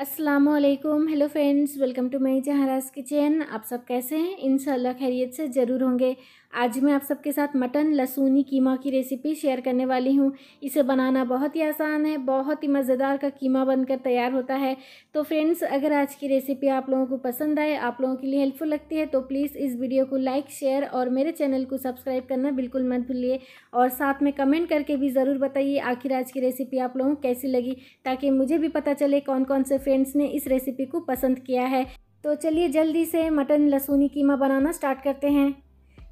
असलकुम hello friends welcome to my जहाराज kitchen आप सब कैसे हैं इन खैरियत से ज़रूर होंगे आज मैं आप सबके साथ मटन लहसुनी कीमा की रेसिपी शेयर करने वाली हूँ इसे बनाना बहुत ही आसान है बहुत ही मज़ेदार का कीमा बनकर तैयार होता है तो फ्रेंड्स अगर आज की रेसिपी आप लोगों को पसंद आए आप लोगों के लिए हेल्पफुल लगती है तो प्लीज़ इस वीडियो को लाइक शेयर और मेरे चैनल को सब्सक्राइब करना बिल्कुल मत भूलिए और साथ में कमेंट करके भी ज़रूर बताइए आखिर आज की रेसिपी आप लोगों को कैसी लगी ताकि मुझे भी पता चले कौन कौन से फ्रेंड्स ने इस रेसिपी को पसंद किया है तो चलिए जल्दी से मटन लहसुनी कीमा बनाना स्टार्ट करते हैं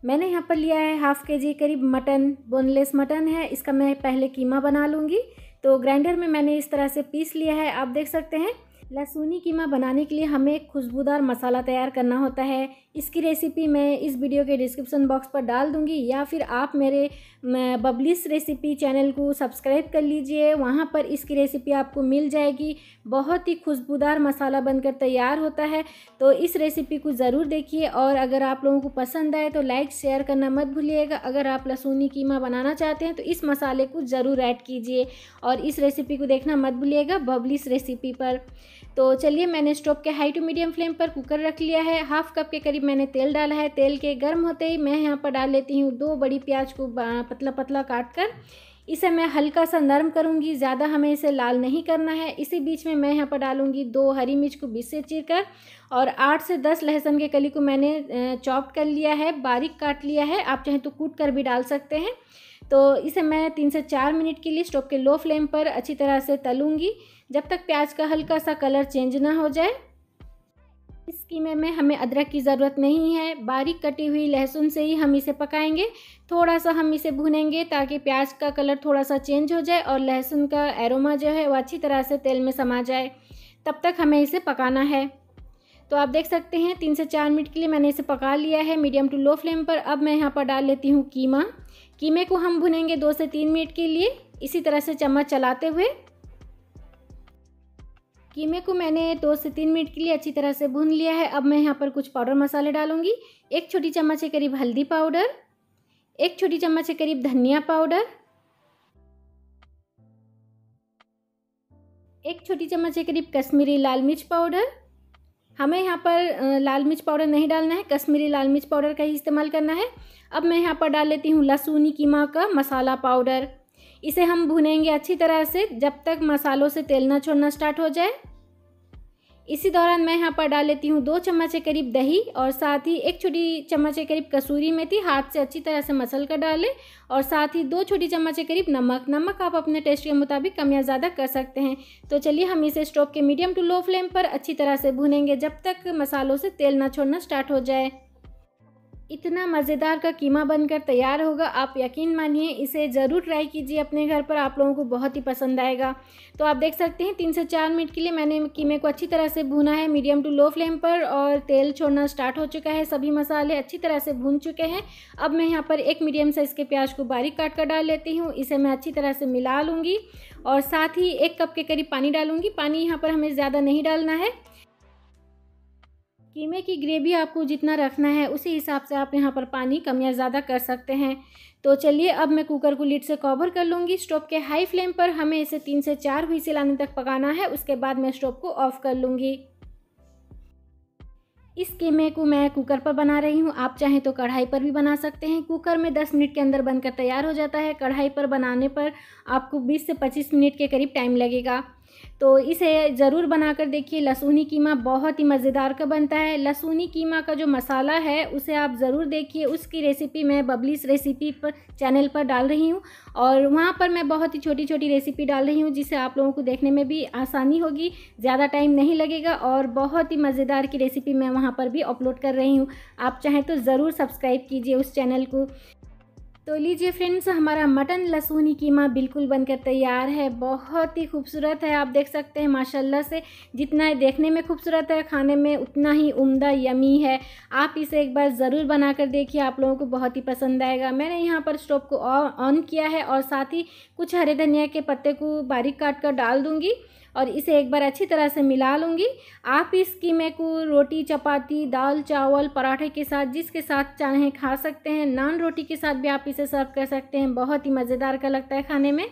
मैंने यहाँ पर लिया है हाफ़ के जी करीब मटन बोनलेस मटन है इसका मैं पहले कीमा बना लूँगी तो ग्राइंडर में मैंने इस तरह से पीस लिया है आप देख सकते हैं लहसुनी कीमा बनाने के लिए हमें एक खुशबूदार मसाला तैयार करना होता है इसकी रेसिपी मैं इस वीडियो के डिस्क्रिप्शन बॉक्स पर डाल दूंगी या फिर आप मेरे बबलिस रेसिपी चैनल को सब्सक्राइब कर लीजिए वहाँ पर इसकी रेसिपी आपको मिल जाएगी बहुत ही खुशबूदार मसाला बनकर तैयार होता है तो इस रेसिपी को ज़रूर देखिए और अगर आप लोगों को पसंद आए तो लाइक शेयर करना मत भूलिएगा अगर आप लहसुनी कीमा बनाना चाहते हैं तो इस मसाले को ज़रूर ऐड कीजिए और इस रेसिपी को देखना मत भूलिएगा बबलिस रेसिपी पर तो चलिए मैंने स्टोव के हाई टू मीडियम फ्लेम पर कुकर रख लिया है हाफ कप के करीब मैंने तेल डाला है तेल के गर्म होते ही मैं यहाँ पर डाल लेती हूँ दो बड़ी प्याज को पतला पतला काट कर इसे मैं हल्का सा नरम करूँगी ज़्यादा हमें इसे लाल नहीं करना है इसी बीच में मैं यहाँ पर डालूँगी दो हरी मिर्च को बीस से चीर कर और आठ से दस लहसुन के कली को मैंने चॉप कर लिया है बारीक काट लिया है आप चाहें तो कूट कर भी डाल सकते हैं तो इसे मैं तीन से चार मिनट के लिए स्टोव के लो फ्लेम पर अच्छी तरह से तलूँगी जब तक प्याज का हल्का सा कलर चेंज ना हो जाए इस कीमे में हमें अदरक की ज़रूरत नहीं है बारीक कटी हुई लहसुन से ही हम इसे पकाएंगे थोड़ा सा हम इसे भुनेंगे ताकि प्याज का कलर थोड़ा सा चेंज हो जाए और लहसुन का एरोमा जो है वो अच्छी तरह से तेल में समा जाए तब तक हमें इसे पकाना है तो आप देख सकते हैं तीन से चार मिनट के लिए मैंने इसे पका लिया है मीडियम टू लो फ्लेम पर अब मैं यहाँ पर डाल लेती हूँ कीमा कीमे को हम भुनेंगे दो से तीन मिनट के लिए इसी तरह से चम्मच चलाते हुए कीमे को मैंने दो से तीन मिनट के लिए अच्छी तरह से भून लिया है अब मैं यहाँ पर कुछ पाउडर मसाले डालूंगी एक छोटी चम्मच के करीब हल्दी पाउडर एक छोटी चम्मच के करीब धनिया पाउडर एक छोटी चम्मच के करीब कश्मीरी लाल मिर्च पाउडर हमें यहाँ पर लाल मिर्च पाउडर नहीं डालना है कश्मीरी लाल मिर्च पाउडर का ही इस्तेमाल करना है अब मैं यहाँ पर डाल लेती हूँ लहसुनी कीमा का मसाला पाउडर इसे हम भुनेंगे अच्छी तरह से जब तक मसालों से तेल ना छोड़ना स्टार्ट हो जाए इसी दौरान मैं यहाँ पर डाल लेती हूँ दो चम्मच के करीब दही और साथ ही एक छोटी चम्मच के करीब कसूरी मेथी हाथ से अच्छी तरह से मसल कर डालें और साथ ही दो छोटी चम्मच के करीब नमक नमक आप अपने टेस्ट के मुताबिक कम या ज़्यादा कर सकते हैं तो चलिए हम इसे स्टोव के मीडियम टू लो फ्लेम पर अच्छी तरह से भुनेंगे जब तक मसालों से तेल ना छोड़ना स्टार्ट हो जाए इतना मज़ेदार का कीमा बनकर तैयार होगा आप यकीन मानिए इसे ज़रूर ट्राई कीजिए अपने घर पर आप लोगों को बहुत ही पसंद आएगा तो आप देख सकते हैं तीन से चार मिनट के लिए मैंने कीमे को अच्छी तरह से भुना है मीडियम टू लो फ्लेम पर और तेल छोड़ना स्टार्ट हो चुका है सभी मसाले अच्छी तरह से भून चुके हैं अब मैं यहाँ पर एक मीडियम साइज़ के प्याज को बारीक काट कर डाल लेती हूँ इसे मैं अच्छी तरह से मिला लूँगी और साथ ही एक कप के करीब पानी डालूँगी पानी यहाँ पर हमें ज़्यादा नहीं डालना है कीमे की ग्रेवी आपको जितना रखना है उसी हिसाब से आप यहाँ पर पानी कम या ज़्यादा कर सकते हैं तो चलिए अब मैं कुकर को लिड से कवर कर लूँगी स्टोव के हाई फ्लेम पर हमें इसे तीन से चार हुई आने तक पकाना है उसके बाद मैं स्टोव को ऑफ़ कर लूँगी इस कीमे को मैं कुकर पर बना रही हूँ आप चाहें तो कढ़ाई पर भी बना सकते हैं कुकर में 10 मिनट के अंदर बनकर तैयार हो जाता है कढ़ाई पर बनाने पर आपको 20 से 25 मिनट के करीब टाइम लगेगा तो इसे ज़रूर बनाकर देखिए लहसुनी कीमा बहुत ही मज़ेदार का बनता है लहसुनी कीमा का जो मसाला है उसे आप ज़रूर देखिए उसकी रेसिपी मैं बबलीस रेसिपी पर चैनल पर डाल रही हूँ और वहाँ पर मैं बहुत ही छोटी छोटी रेसिपी डाल रही हूँ जिससे आप लोगों को देखने में भी आसानी होगी ज़्यादा टाइम नहीं लगेगा और बहुत ही मज़ेदार की रेसिपी मैं वहाँ पर भी अपलोड कर रही हूँ आप चाहें तो ज़रूर सब्सक्राइब कीजिए उस चैनल को तो लीजिए फ्रेंड्स हमारा मटन लहसुनी कीमा बिल्कुल बनकर तैयार है बहुत ही खूबसूरत है आप देख सकते हैं माशाल्लाह से जितना देखने में खूबसूरत है खाने में उतना ही उम्दा यमी है आप इसे एक बार ज़रूर बनाकर देखिए आप लोगों को बहुत ही पसंद आएगा मैंने यहाँ पर स्टोव को ऑन किया है और साथ ही कुछ हरे धनिया के पत्ते को बारीक काट कर डाल दूँगी और इसे एक बार अच्छी तरह से मिला लूँगी आप इस कीमे को रोटी चपाती दाल चावल पराठे के साथ जिसके साथ चाहें खा सकते हैं नान रोटी के साथ भी आप इसे सर्व कर सकते हैं बहुत ही मज़ेदार का लगता है खाने में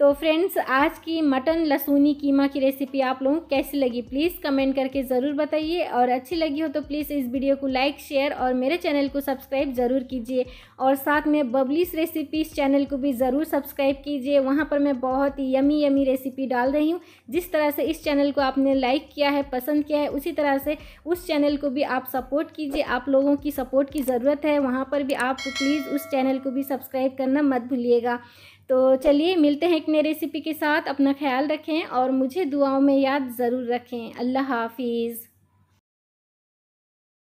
तो फ्रेंड्स आज की मटन लसूनी कीमा की रेसिपी आप लोगों को कैसी लगी प्लीज़ कमेंट करके ज़रूर बताइए और अच्छी लगी हो तो प्लीज़ इस वीडियो को लाइक शेयर और मेरे चैनल को सब्सक्राइब ज़रूर कीजिए और साथ में बबलीस रेसिपी इस चैनल को भी ज़रूर सब्सक्राइब कीजिए वहाँ पर मैं बहुत ही यमी यमी रेसिपी डाल रही हूँ जिस तरह से इस चैनल को आपने लाइक किया है पसंद किया है उसी तरह से उस चैनल को भी आप सपोर्ट कीजिए आप लोगों की सपोर्ट की ज़रूरत है वहाँ पर भी आप प्लीज़ उस चैनल को भी सब्सक्राइब करना मत भूलिएगा तो चलिए मिलते हैं एक नई रेसिपी के साथ अपना ख्याल रखें और मुझे दुआओं में याद ज़रूर रखें अल्लाह हाफिज़